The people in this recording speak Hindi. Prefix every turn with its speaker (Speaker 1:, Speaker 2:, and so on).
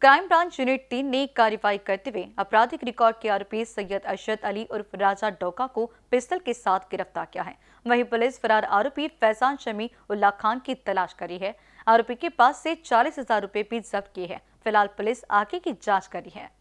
Speaker 1: क्राइम ब्रांच यूनिट तीन ने कार्रवाई करते हुए आपराधिक रिकॉर्ड के आरोपी सैयद अरशद अली उर्फ राजा डोका को पिस्टल के साथ गिरफ्तार किया है वहीं पुलिस फरार आरोपी फैजान शमी उल्लाह खान की तलाश करी है आरोपी के पास से चालीस हजार रूपए भी जब्त किए हैं फिलहाल पुलिस आगे की जाँच करी है